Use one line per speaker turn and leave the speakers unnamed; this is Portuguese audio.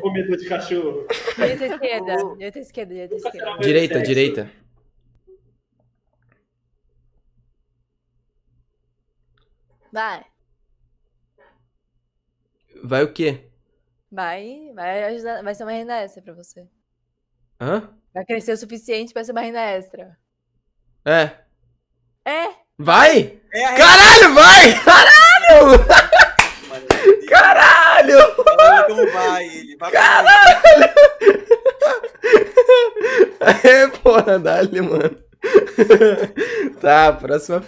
Comedor de cachorro. Direita, esquerda. Direita, esquerda, direita, esquerda. Direita, direita. Vai.
Vai o quê?
Vai, vai ajudar, vai ser uma renda extra pra você. Hã? Vai crescer o suficiente pra ser uma renda extra. É. É?
Vai!
é. Caralho, vai!
Caralho! Caralho!
É, porra, dali,
mano. tá, próxima